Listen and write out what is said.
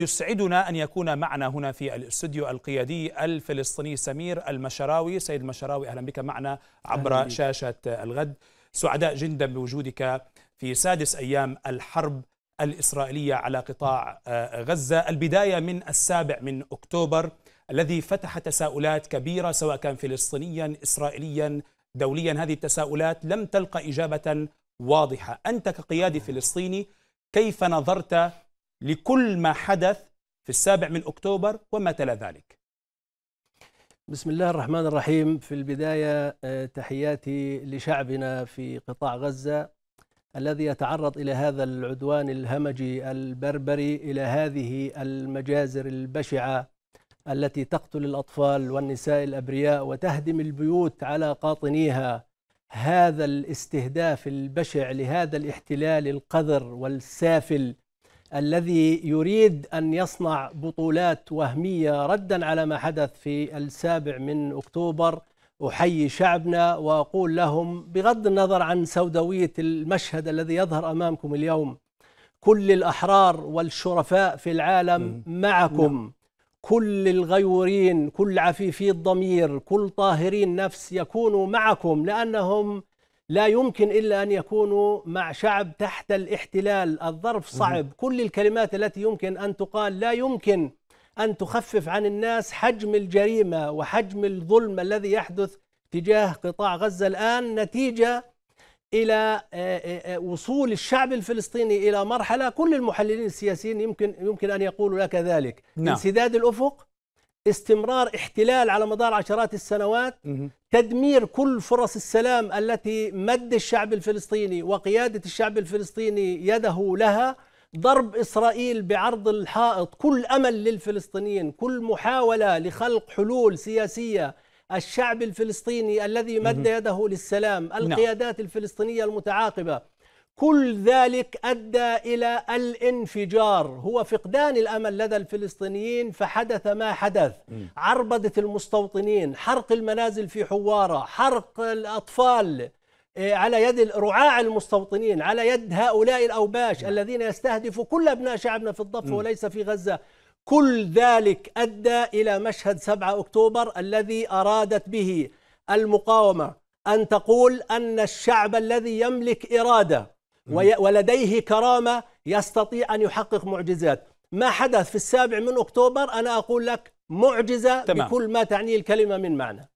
يسعدنا أن يكون معنا هنا في الاستوديو القيادي الفلسطيني سمير المشراوي سيد المشراوي أهلا بك معنا عبر أهلاً. شاشة الغد سعداء جدا بوجودك في سادس أيام الحرب الإسرائيلية على قطاع آه، غزة البداية من السابع من أكتوبر الذي فتح تساؤلات كبيرة سواء كان فلسطينيا إسرائيليا دوليا هذه التساؤلات لم تلقى إجابة واضحة أنت كقيادي فلسطيني كيف نظرت لكل ما حدث في السابع من أكتوبر وما تلا ذلك بسم الله الرحمن الرحيم في البداية آه، تحياتي لشعبنا في قطاع غزة الذي يتعرض إلى هذا العدوان الهمجي البربري إلى هذه المجازر البشعة التي تقتل الأطفال والنساء الأبرياء وتهدم البيوت على قاطنيها هذا الاستهداف البشع لهذا الاحتلال القذر والسافل الذي يريد أن يصنع بطولات وهمية ردا على ما حدث في السابع من أكتوبر أحيي شعبنا وأقول لهم بغض النظر عن سوداوية المشهد الذي يظهر أمامكم اليوم كل الأحرار والشرفاء في العالم معكم نعم. كل الغيورين كل عفيفي الضمير كل طاهرين نفس يكونوا معكم لأنهم لا يمكن إلا أن يكونوا مع شعب تحت الاحتلال الظرف صعب كل الكلمات التي يمكن أن تقال لا يمكن أن تخفف عن الناس حجم الجريمة وحجم الظلم الذي يحدث تجاه قطاع غزة الآن نتيجة إلى آه، آه، آه، وصول الشعب الفلسطيني إلى مرحلة كل المحللين السياسيين يمكن يمكن أن يقولوا لك ذلك نعم. انسداد الأفق استمرار احتلال على مدار عشرات السنوات تدمير كل فرص السلام التي مد الشعب الفلسطيني وقيادة الشعب الفلسطيني يده لها ضرب إسرائيل بعرض الحائط كل أمل للفلسطينيين كل محاولة لخلق حلول سياسية الشعب الفلسطيني الذي مد يده للسلام نعم. القيادات الفلسطينية المتعاقبة كل ذلك أدى إلى الانفجار هو فقدان الأمل لدى الفلسطينيين فحدث ما حدث عربدة المستوطنين حرق المنازل في حوارة حرق الأطفال إيه، على يد رعاع المستوطنين على يد هؤلاء الأوباش الذين يستهدفوا كل أبناء شعبنا في الضفة وليس في غزة كل ذلك أدى إلى مشهد 7 أكتوبر الذي أرادت به المقاومة أن تقول أن الشعب الذي يملك إرادة ولديه كرامة يستطيع أن يحقق معجزات ما حدث في السابع من أكتوبر أنا أقول لك معجزة تمام. بكل ما تعنيه الكلمة من معنى